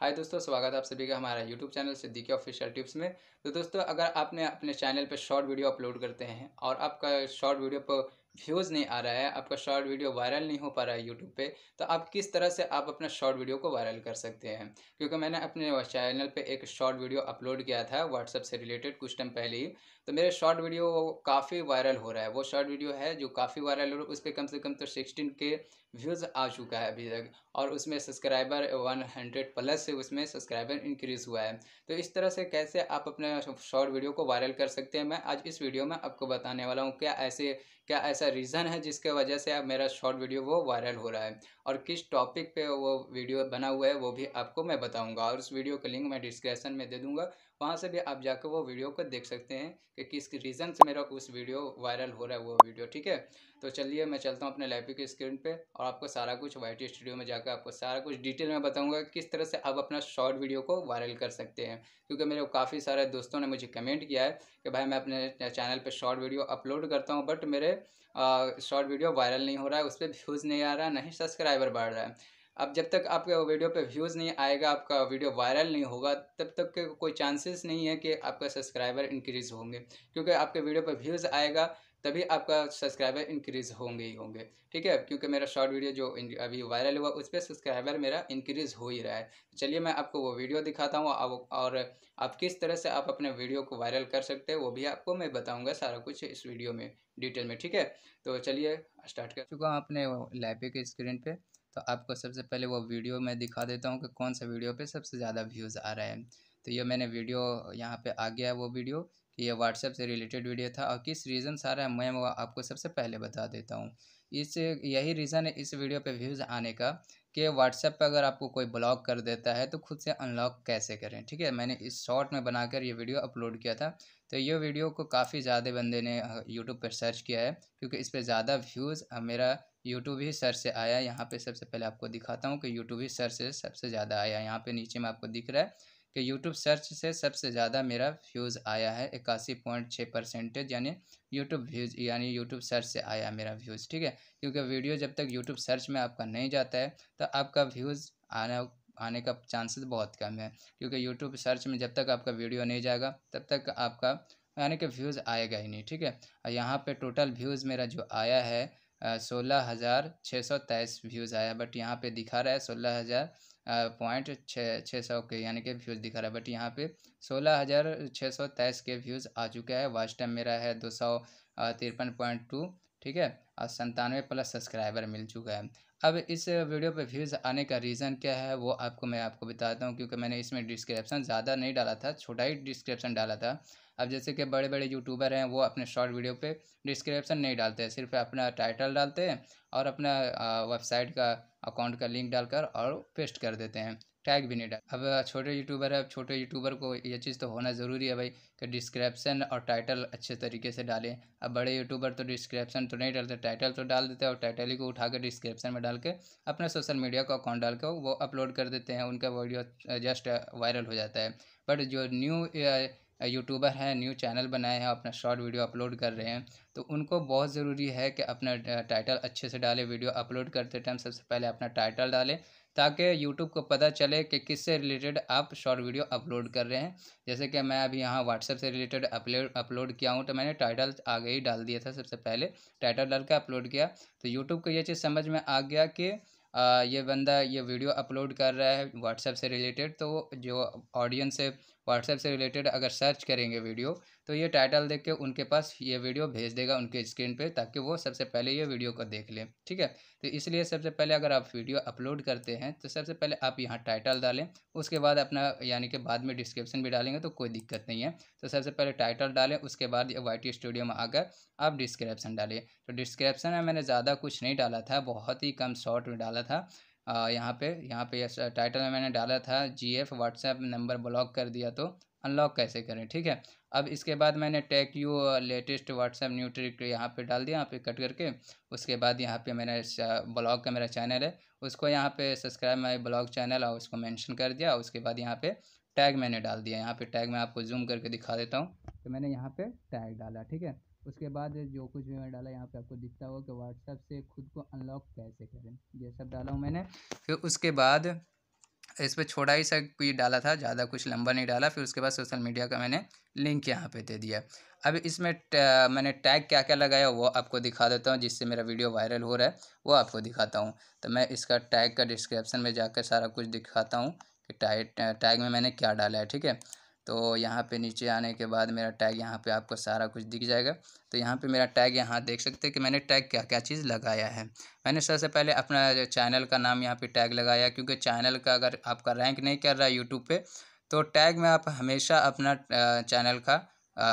हाय दोस्तों स्वागत है आप सभी का हमारा YouTube channel Siddiqui official tips में तो दोस्तों अगर आपने अपने चैनल पर शॉर्ट वीडियो अपलोड करते हैं और आपका शॉर्ट वीडियो पर व्यूज़ नहीं आ रहा है आपका शॉर्ट वीडियो वायरल नहीं हो पा रहा है यूट्यूब पे तो आप किस तरह से आप अपना शॉर्ट वीडियो को वायरल कर सकते हैं क्योंकि मैंने अपने चैनल पे एक शॉर्ट वीडियो अपलोड किया था व्हाट्सअप से रिलेटेड कुछ टाइम पहले ही तो मेरे शॉर्ट वीडियो काफ़ी वायरल हो रहा है वो शॉर्ट वीडियो है जो काफ़ी वायरल हो रहा है उस पर कम से कम तो सिक्सटीन के व्यूज़ आ चुका है अभी तक और उसमें सब्सक्राइबर वन हंड्रेड प्लस से उसमें सब्सक्राइबर इंक्रीज़ हुआ है तो इस तरह से कैसे आप अपने शॉर्ट वीडियो को वायरल कर सकते हैं मैं आज इस वीडियो में आपको बताने वाला हूँ क्या ऐसे क्या ऐसा रीज़न है जिसके वजह से अब मेरा शॉर्ट वीडियो वो वायरल हो रहा है और किस टॉपिक पे वो वीडियो बना हुआ है वो भी आपको मैं बताऊँगा और उस वीडियो का लिंक मैं डिस्क्रिप्सन में दे दूँगा वहाँ से भी आप जाकर वो वीडियो को देख सकते हैं कि किस रीज़न से मेरा उस वीडियो वायरल हो रहा है वो वीडियो ठीक है तो चलिए मैं चलता हूँ अपने लैपटॉप की स्क्रीन पे और आपको सारा कुछ वाई स्टूडियो में जाकर आपको सारा कुछ डिटेल में बताऊँगा किस तरह से आप अपना शॉर्ट वीडियो को वायरल कर सकते हैं क्योंकि मेरे काफ़ी सारे दोस्तों ने मुझे कमेंट किया है कि भाई मैं अपने चैनल पर शॉर्ट वीडियो अपलोड करता हूँ बट मेरे शॉर्ट वीडियो वायरल नहीं हो रहा है उस पर व्यूज़ नहीं आ रहा है नहीं सब्सक्राइबर बढ़ रहा है अब जब तक आपके वीडियो पे व्यूज़ नहीं आएगा आपका वीडियो वायरल नहीं होगा तब तक के कोई चांसेस नहीं है कि आपका सब्सक्राइबर इंक्रीज़ होंगे क्योंकि आपके वीडियो पर व्यूज़ आएगा तभी आपका सब्सक्राइबर इंक्रीज़ होंगे ही होंगे ठीक है क्योंकि मेरा शॉर्ट वीडियो जो अभी वायरल हुआ उस पर सब्सक्राइबर मेरा इंक्रीज़ हो ही रहा है चलिए मैं आपको वो वीडियो दिखाता हूँ और आप किस तरह से आप अपने वीडियो को वायरल कर सकते हैं वो भी आपको मैं बताऊँगा सारा कुछ इस वीडियो में डिटेल में ठीक है तो चलिए स्टार्ट कर चुका हूँ अपने लैपे के स्क्रीन पर तो आपको सबसे पहले वो वीडियो मैं दिखा देता हूँ कि कौन सा वीडियो पे सबसे ज़्यादा व्यूज़ आ रहा है तो ये मैंने वीडियो यहाँ पे आ गया है वो वीडियो कि ये व्हाट्सएप से रिलेटेड वीडियो था और किस रीज़न से आ रहा है मैं वो आपको सबसे पहले बता देता हूँ इस यही रीज़न है इस वीडियो पर व्यूज़ आने का कि व्हाट्सएप पर अगर आपको कोई ब्लॉक कर देता है तो खुद से अनलॉक कैसे करें ठीक है मैंने इस शॉर्ट में बनाकर ये वीडियो अपलोड किया था तो ये वीडियो को काफ़ी ज़्यादा बंदे ने यूट्यूब पर सर्च किया है क्योंकि इस पर ज़्यादा व्यूज़ मेरा यूट्यूब ही सर्च से आया यहाँ पे सबसे पहले आपको दिखाता हूँ कि यूट्यूब ही सर्च से सबसे ज़्यादा आया यहाँ पे नीचे में आपको दिख रहा है कि यूट्यूब सर्च से सबसे ज़्यादा मेरा व्यूज़ आया है इक्यासी पॉइंट छः परसेंटेज यानी यूट्यूब व्यूज़ यानी यूट्यूब सर्च से आया मेरा व्यूज़ ठीक है क्योंकि वीडियो जब तक यूट्यूब सर्च में आपका नहीं जाता है तो आपका व्यूज़ आना आने का चांसेस बहुत कम है क्योंकि यूट्यूब सर्च में जब तक आपका वीडियो नहीं जाएगा तब तक आपका यानी कि व्यूज़ आएगा ही नहीं ठीक है और यहाँ पे टोटल व्यूज़ मेरा जो आया है सोलह हज़ार छः सौ तेईस व्यूज़ आया बट यहाँ पे दिखा रहा है सोलह हज़ार पॉइंट छः छः सौ के यानी कि व्यूज़ दिखा रहा है बट यहाँ पे सोलह हज़ार छः सौ तेईस के व्यूज़ आ चुका है वाच टाइम मेरा है दो सौ तिरपन पॉइंट टू ठीक है और संतानवे प्लस सब्सक्राइबर मिल चुका है अब इस वीडियो पे व्यूज़ आने का रीज़न क्या है वो आपको मैं आपको बताता हूँ क्योंकि मैंने इसमें डिस्क्रिप्शन ज़्यादा नहीं डाला था छोटा ही डिस्क्रिप्शन डाला था अब जैसे कि बड़े बड़े यूट्यूबर हैं वो अपने शॉर्ट वीडियो पे डिस्क्रिप्शन नहीं डालते हैं सिर्फ अपना टाइटल डालते हैं और अपना वेबसाइट का अकाउंट का लिंक डालकर और पेस्ट कर देते हैं टैग भी नहीं डाल अब छोटे यूट्यूबर है अब छोटे यूट्यूबर को ये चीज़ तो होना ज़रूरी है भाई कि डिस्क्रिप्शन और टाइटल अच्छे तरीके से डालें अब बड़े यूट्यूबर तो डिस्क्रिप्शन तो नहीं डालते टाइटल तो डाल देते हैं और टाइटल ही को उठा कर डिस्क्रिप्शन में डाल के अपना सोशल मीडिया का अकाउंट डाल के वो अपलोड कर देते हैं उनका वीडियो जस्ट वायरल हो जाता है बट जो न्यू यूट्यूबर हैं न्यू चैनल बनाए हैं अपना शॉर्ट वीडियो अपलोड कर रहे हैं तो उनको बहुत ज़रूरी है कि अपना टाइटल अच्छे से डालें वीडियो अपलोड करते टाइम सबसे पहले अपना टाइटल डालें ताकि यूट्यूब को पता चले कि किससे रिलेटेड आप शॉर्ट वीडियो अपलोड कर रहे हैं जैसे कि मैं अभी यहाँ व्हाट्सएप से रिलेटेड अपलोड अपलोड किया हूँ तो मैंने टाइटल आगे ही डाल दिया था सबसे पहले टाइटल डाल के अपलोड किया तो यूट्यूब को ये चीज़ समझ में आ गया कि ये बंदा ये वीडियो अपलोड कर रहा है व्हाट्सएप से रिलेटेड तो जो ऑडियंस है व्हाट्सएप से रिलेटेड अगर सर्च करेंगे वीडियो तो ये टाइटल देख के उनके पास ये वीडियो भेज देगा उनके स्क्रीन पे ताकि वो सबसे पहले ये वीडियो को देख लें ठीक है तो इसलिए सबसे पहले अगर आप वीडियो अपलोड करते हैं तो सबसे पहले आप यहाँ टाइटल डालें उसके बाद अपना यानी कि बाद में डिस्क्रिप्शन भी डालेंगे तो कोई दिक्कत नहीं है तो सबसे पहले टाइटल डालें उसके बाद वाई स्टूडियो में आकर आप डिस्क्रिप्शन डालें तो डिस्क्रिप्शन में मैंने ज़्यादा कुछ नहीं डाला था बहुत ही कम शॉर्ट में डाला था यहाँ पे यहाँ पे टाइटल में मैंने डाला था G F WhatsApp number block कर दिया तो अनलॉक कैसे करें ठीक है अब इसके बाद मैंने tech you latest WhatsApp new trick यहाँ पे डाल दिया यहाँ पे कट करके उसके बाद यहाँ पे मैंने ब्लॉग का मेरा चैनल है उसको यहाँ पे सब्सक्राइब माई ब्लॉग चैनल और उसको मैंशन कर दिया उसके बाद यहाँ पर टैग मैंने डाल दिया यहाँ पर टैग मैं आपको जूम करके दिखा देता हूँ तो मैंने यहाँ पर टैग डाला ठीक है उसके बाद जो कुछ भी मैंने डाला यहाँ पे आपको दिखता होगा कि व्हाट्सएप से खुद को अनलॉक कैसे करें ये सब डाला हूँ मैंने फिर उसके बाद इस पर छोटा ही सा कोई डाला था ज़्यादा कुछ लंबा नहीं डाला फिर उसके बाद सोशल मीडिया का मैंने लिंक यहाँ पे दे दिया अब इसमें टै, मैंने टैग क्या क्या लगाया वो आपको दिखा देता हूँ जिससे मेरा वीडियो वायरल हो रहा है वो आपको दिखाता हूँ तो मैं इसका टैग का डिस्क्रिप्शन में जाकर सारा कुछ दिखाता हूँ कि टैग में मैंने क्या डाला है ठीक है तो यहाँ पे नीचे आने के बाद मेरा टैग यहाँ पे आपको सारा कुछ दिख जाएगा तो यहाँ पे मेरा टैग यहाँ देख सकते हैं कि मैंने टैग क्या क्या चीज़ लगाया है मैंने सबसे पहले अपना चैनल का नाम यहाँ पे टैग लगाया क्योंकि चैनल का अगर आपका रैंक नहीं कर रहा है यूट्यूब पर तो टैग में आप हमेशा अपना चैनल का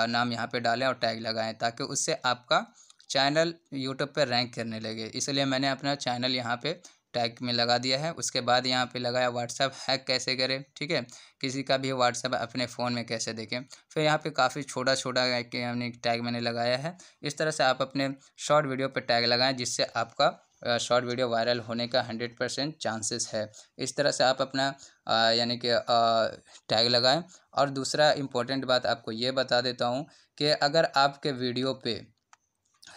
नाम यहाँ पर डालें और टैग लगाएँ ताकि उससे आपका चैनल यूट्यूब पर रैंक करने लगे इसलिए मैंने अपना चैनल यहाँ पर टैग में लगा दिया है उसके बाद यहाँ पे लगाया व्हाट्सअप हैक कैसे करें ठीक है किसी का भी व्हाट्सअप अपने फ़ोन में कैसे देखें फिर यहाँ पे काफ़ी छोटा छोटा हमने टैग मैंने लगाया है इस तरह से आप अपने शॉर्ट वीडियो पर टैग लगाएं जिससे आपका शॉर्ट वीडियो वायरल होने का हंड्रेड परसेंट चांसेस है इस तरह से आप अपना यानी कि टैग लगाएँ और दूसरा इम्पोर्टेंट बात आपको ये बता देता हूँ कि अगर आपके वीडियो पर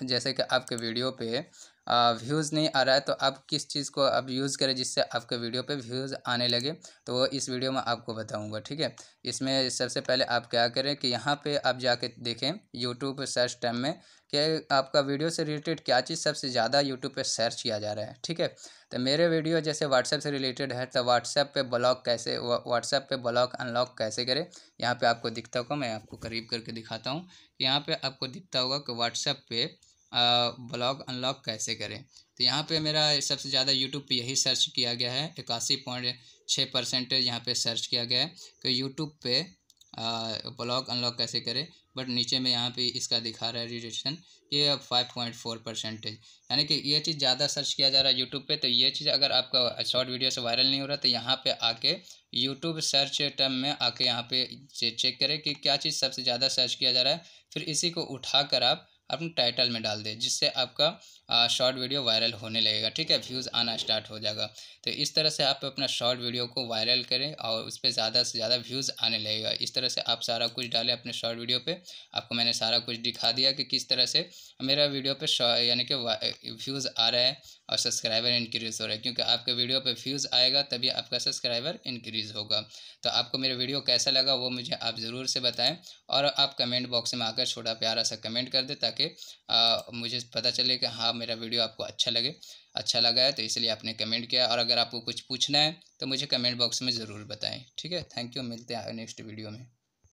जैसे कि आपके वीडियो पर व्यूज़ uh, नहीं आ रहा है तो आप किस चीज़ को अब यूज़ करें जिससे आपके वीडियो पे व्यूज़ आने लगे तो वो इस वीडियो में आपको बताऊंगा ठीक है इसमें सबसे पहले आप क्या करें कि यहाँ पे आप जाके देखें यूट्यूब सर्च टाइम में कि आपका वीडियो से रिलेटेड क्या चीज़ सबसे ज़्यादा यूट्यूब पर सर्च किया जा रहा है ठीक है तो मेरे वीडियो जैसे व्हाट्सएप से रिलेटेड है तो व्हाट्सएप पर ब्लॉक कैसे व्हाट्सएप पे ब्लॉक अनलॉक कैसे करें यहाँ पर आपको दिखता होगा मैं आपको करीब करके दिखाता हूँ यहाँ पर आपको दिखता होगा कि व्हाट्सएप पे ब्लॉग अनलॉक कैसे करें तो यहाँ पे मेरा सबसे ज़्यादा यूट्यूब पे यही सर्च किया गया है इक्यासी पॉइंट छः परसेंटेज यहाँ पर सर्च किया गया है कि तो यूट्यूब पे ब्लॉग अनलॉक कैसे करें बट नीचे में यहाँ पे इसका दिखा रहा है रिजेक्शन ये फाइव पॉइंट फोर परसेंटेज यानी कि ये चीज़ ज़्यादा सर्च किया जा रहा है यूट्यूब पे तो ये चीज़ अगर आपका शॉर्ट वीडियो से वायरल नहीं हो रहा तो यहाँ पे आके यूट्यूब सर्च टर्म में आके यहाँ पे चेक करें कि क्या चीज़ सबसे ज़्यादा सर्च किया जा रहा है फिर इसी को उठा कर आप अपने टाइटल में डाल दें जिससे आपका शॉर्ट वीडियो वायरल होने लगेगा ठीक है व्यूज़ आना स्टार्ट हो जाएगा तो इस तरह से आप अपना शॉर्ट वीडियो को वायरल करें और उस पर ज़्यादा से ज़्यादा व्यूज़ आने लगेगा इस तरह से आप सारा कुछ डालें अपने शॉर्ट वीडियो पर आपको मैंने सारा कुछ दिखा दिया कि किस तरह से मेरा वीडियो पर यानी कि व्यूज़ आ रहा है और सब्सक्राइबर इंक्रीज़ हो रहा है क्योंकि आपके वीडियो पर व्यूज़ आएगा तभी आपका सब्सक्राइबर इंक्रीज़ होगा तो आपको मेरा वीडियो कैसा लगा वो मुझे आप ज़रूर से बताएँ और आप कमेंट बॉक्स में आकर छोटा प्यारा सा कमेंट कर दें ताकि के मुझे पता चले कि हाँ मेरा वीडियो आपको अच्छा लगे अच्छा लगा है तो इसलिए आपने कमेंट किया और अगर आपको कुछ पूछना है तो मुझे कमेंट बॉक्स में ज़रूर बताएं ठीक है थैंक यू मिलते हैं नेक्स्ट वीडियो में